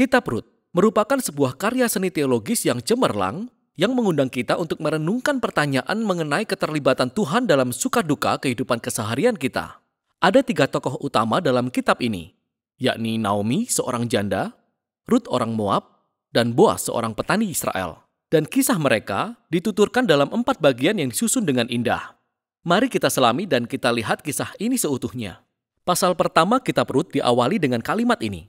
Kitab Rut merupakan sebuah karya seni teologis yang cemerlang yang mengundang kita untuk merenungkan pertanyaan mengenai keterlibatan Tuhan dalam suka duka kehidupan keseharian kita. Ada tiga tokoh utama dalam kitab ini, yakni Naomi, seorang janda, Rut, orang Moab, dan Boaz seorang petani Israel. Dan kisah mereka dituturkan dalam empat bagian yang disusun dengan indah. Mari kita selami dan kita lihat kisah ini seutuhnya. Pasal pertama kitab Rut diawali dengan kalimat ini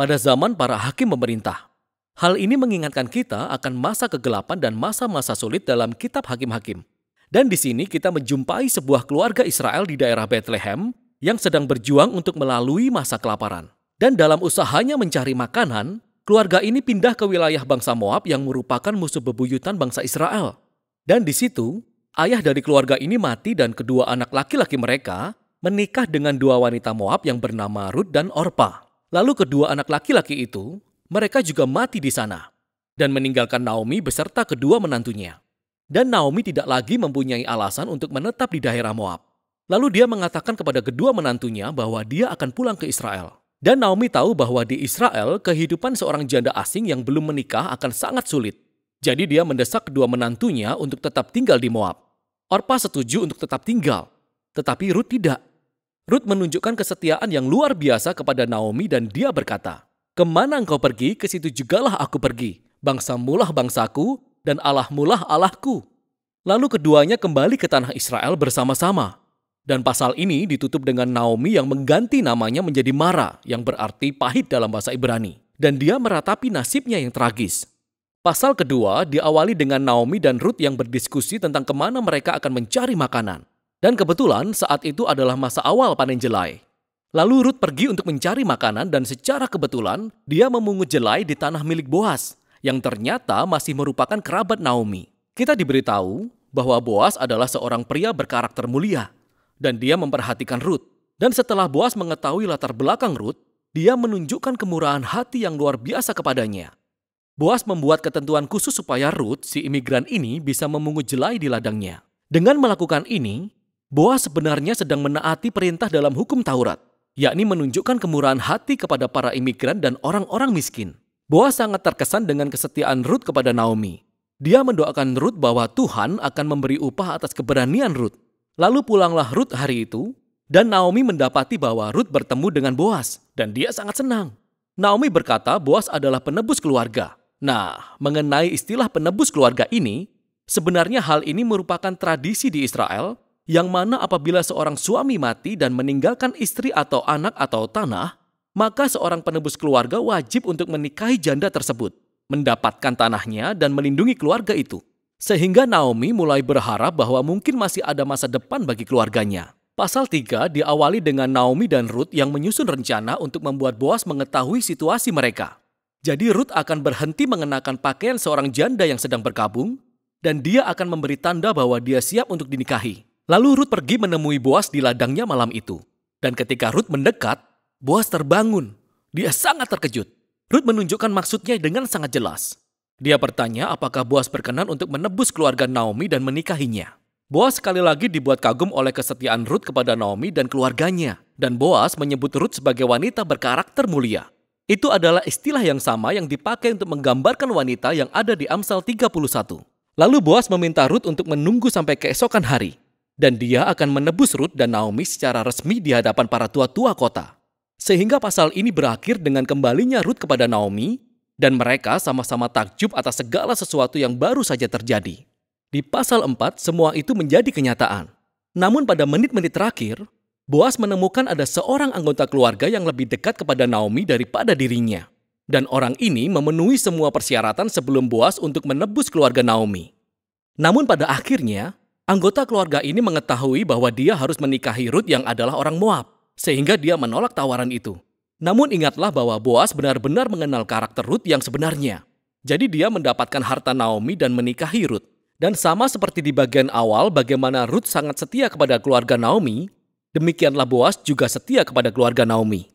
pada zaman para hakim pemerintah. Hal ini mengingatkan kita akan masa kegelapan dan masa-masa sulit dalam kitab hakim-hakim. Dan di sini kita menjumpai sebuah keluarga Israel di daerah Bethlehem yang sedang berjuang untuk melalui masa kelaparan. Dan dalam usahanya mencari makanan, keluarga ini pindah ke wilayah bangsa Moab yang merupakan musuh bebuyutan bangsa Israel. Dan di situ, ayah dari keluarga ini mati dan kedua anak laki-laki mereka menikah dengan dua wanita Moab yang bernama Ruth dan Orpa. Lalu kedua anak laki-laki itu, mereka juga mati di sana dan meninggalkan Naomi beserta kedua menantunya. Dan Naomi tidak lagi mempunyai alasan untuk menetap di daerah Moab. Lalu dia mengatakan kepada kedua menantunya bahwa dia akan pulang ke Israel. Dan Naomi tahu bahwa di Israel kehidupan seorang janda asing yang belum menikah akan sangat sulit. Jadi dia mendesak kedua menantunya untuk tetap tinggal di Moab. Orpa setuju untuk tetap tinggal, tetapi Ruth tidak. Ruth menunjukkan kesetiaan yang luar biasa kepada Naomi dan dia berkata, Kemana engkau pergi, ke situ jugalah aku pergi. Bangsa mulah bangsaku, dan Allah mulah Allahku. Lalu keduanya kembali ke tanah Israel bersama-sama. Dan pasal ini ditutup dengan Naomi yang mengganti namanya menjadi Mara, yang berarti pahit dalam bahasa Ibrani. Dan dia meratapi nasibnya yang tragis. Pasal kedua diawali dengan Naomi dan Ruth yang berdiskusi tentang kemana mereka akan mencari makanan. Dan kebetulan saat itu adalah masa awal panen jelai. Lalu Ruth pergi untuk mencari makanan dan secara kebetulan dia memungut jelai di tanah milik Boas yang ternyata masih merupakan kerabat Naomi. Kita diberitahu bahwa Boas adalah seorang pria berkarakter mulia dan dia memperhatikan Ruth. Dan setelah Boas mengetahui latar belakang Ruth, dia menunjukkan kemurahan hati yang luar biasa kepadanya. Boas membuat ketentuan khusus supaya Ruth, si imigran ini, bisa memungut jelai di ladangnya. Dengan melakukan ini, Boas sebenarnya sedang menaati perintah dalam hukum Taurat, yakni menunjukkan kemurahan hati kepada para imigran dan orang-orang miskin. Boas sangat terkesan dengan kesetiaan Ruth kepada Naomi. Dia mendoakan Ruth bahwa Tuhan akan memberi upah atas keberanian Ruth. Lalu pulanglah Ruth hari itu, dan Naomi mendapati bahwa Ruth bertemu dengan Boas, dan dia sangat senang. Naomi berkata Boas adalah penebus keluarga. Nah, mengenai istilah penebus keluarga ini, sebenarnya hal ini merupakan tradisi di Israel yang mana apabila seorang suami mati dan meninggalkan istri atau anak atau tanah, maka seorang penebus keluarga wajib untuk menikahi janda tersebut, mendapatkan tanahnya dan melindungi keluarga itu. Sehingga Naomi mulai berharap bahwa mungkin masih ada masa depan bagi keluarganya. Pasal 3 diawali dengan Naomi dan Ruth yang menyusun rencana untuk membuat Boas mengetahui situasi mereka. Jadi Ruth akan berhenti mengenakan pakaian seorang janda yang sedang berkabung, dan dia akan memberi tanda bahwa dia siap untuk dinikahi. Lalu Rut pergi menemui Boas di ladangnya malam itu. Dan ketika Rut mendekat, Boas terbangun. Dia sangat terkejut. Rut menunjukkan maksudnya dengan sangat jelas. Dia bertanya apakah Boas berkenan untuk menebus keluarga Naomi dan menikahinya. Boas sekali lagi dibuat kagum oleh kesetiaan Rut kepada Naomi dan keluarganya. Dan Boas menyebut Rut sebagai wanita berkarakter mulia. Itu adalah istilah yang sama yang dipakai untuk menggambarkan wanita yang ada di Amsal 31. Lalu Boas meminta Rut untuk menunggu sampai keesokan hari dan dia akan menebus Ruth dan Naomi secara resmi di hadapan para tua-tua kota. Sehingga pasal ini berakhir dengan kembalinya Ruth kepada Naomi dan mereka sama-sama takjub atas segala sesuatu yang baru saja terjadi. Di pasal 4, semua itu menjadi kenyataan. Namun pada menit-menit terakhir, Boas menemukan ada seorang anggota keluarga yang lebih dekat kepada Naomi daripada dirinya. Dan orang ini memenuhi semua persyaratan sebelum Boas untuk menebus keluarga Naomi. Namun pada akhirnya, Anggota keluarga ini mengetahui bahwa dia harus menikahi Ruth yang adalah orang Moab, sehingga dia menolak tawaran itu. Namun ingatlah bahwa Boas benar-benar mengenal karakter Ruth yang sebenarnya. Jadi dia mendapatkan harta Naomi dan menikahi Ruth. Dan sama seperti di bagian awal bagaimana Ruth sangat setia kepada keluarga Naomi, demikianlah Boas juga setia kepada keluarga Naomi.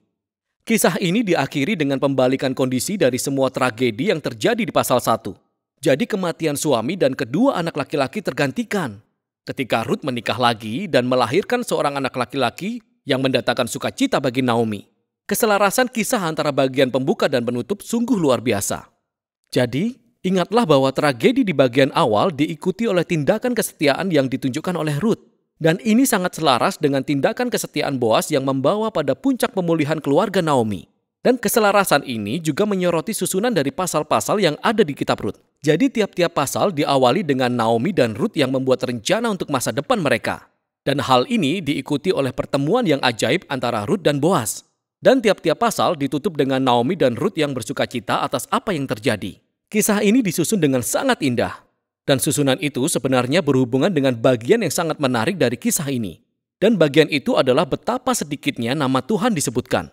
Kisah ini diakhiri dengan pembalikan kondisi dari semua tragedi yang terjadi di pasal 1. Jadi kematian suami dan kedua anak laki-laki tergantikan ketika Ruth menikah lagi dan melahirkan seorang anak laki-laki yang mendatangkan sukacita bagi Naomi. Keselarasan kisah antara bagian pembuka dan penutup sungguh luar biasa. Jadi, ingatlah bahwa tragedi di bagian awal diikuti oleh tindakan kesetiaan yang ditunjukkan oleh Ruth. Dan ini sangat selaras dengan tindakan kesetiaan Boas yang membawa pada puncak pemulihan keluarga Naomi. Dan keselarasan ini juga menyoroti susunan dari pasal-pasal yang ada di kitab Ruth. Jadi tiap-tiap pasal diawali dengan Naomi dan Ruth yang membuat rencana untuk masa depan mereka. Dan hal ini diikuti oleh pertemuan yang ajaib antara Ruth dan Boaz. Dan tiap-tiap pasal ditutup dengan Naomi dan Ruth yang bersuka cita atas apa yang terjadi. Kisah ini disusun dengan sangat indah. Dan susunan itu sebenarnya berhubungan dengan bagian yang sangat menarik dari kisah ini. Dan bagian itu adalah betapa sedikitnya nama Tuhan disebutkan.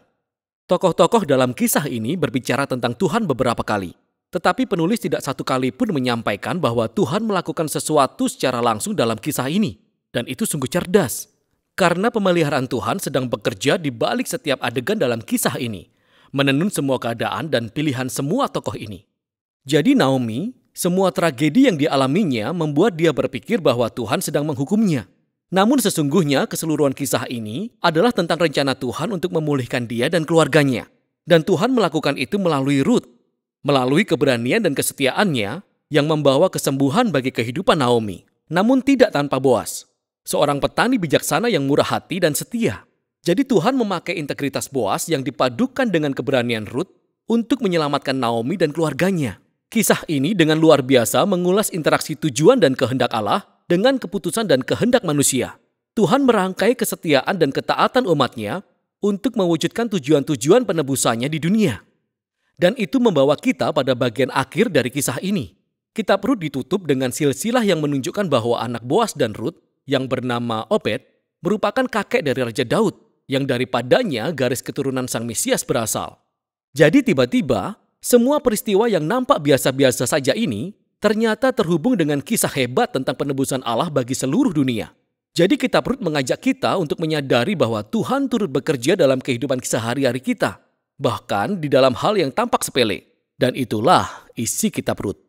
Tokoh-tokoh dalam kisah ini berbicara tentang Tuhan beberapa kali tetapi penulis tidak satu kali pun menyampaikan bahwa Tuhan melakukan sesuatu secara langsung dalam kisah ini. Dan itu sungguh cerdas. Karena pemeliharaan Tuhan sedang bekerja di balik setiap adegan dalam kisah ini. Menenun semua keadaan dan pilihan semua tokoh ini. Jadi Naomi, semua tragedi yang dialaminya membuat dia berpikir bahwa Tuhan sedang menghukumnya. Namun sesungguhnya keseluruhan kisah ini adalah tentang rencana Tuhan untuk memulihkan dia dan keluarganya. Dan Tuhan melakukan itu melalui Ruth, melalui keberanian dan kesetiaannya yang membawa kesembuhan bagi kehidupan Naomi. Namun tidak tanpa Boas, seorang petani bijaksana yang murah hati dan setia. Jadi Tuhan memakai integritas Boas yang dipadukan dengan keberanian Ruth untuk menyelamatkan Naomi dan keluarganya. Kisah ini dengan luar biasa mengulas interaksi tujuan dan kehendak Allah dengan keputusan dan kehendak manusia. Tuhan merangkai kesetiaan dan ketaatan umatnya untuk mewujudkan tujuan-tujuan penebusannya di dunia. Dan itu membawa kita pada bagian akhir dari kisah ini. Kitab Rut ditutup dengan silsilah yang menunjukkan bahwa anak Boas dan Rut yang bernama Obed merupakan kakek dari Raja Daud yang daripadanya garis keturunan sang Mesias berasal. Jadi tiba-tiba, semua peristiwa yang nampak biasa-biasa saja ini ternyata terhubung dengan kisah hebat tentang penebusan Allah bagi seluruh dunia. Jadi kitab Rut mengajak kita untuk menyadari bahwa Tuhan turut bekerja dalam kehidupan sehari-hari kita bahkan di dalam hal yang tampak sepele. Dan itulah isi kitab Rut.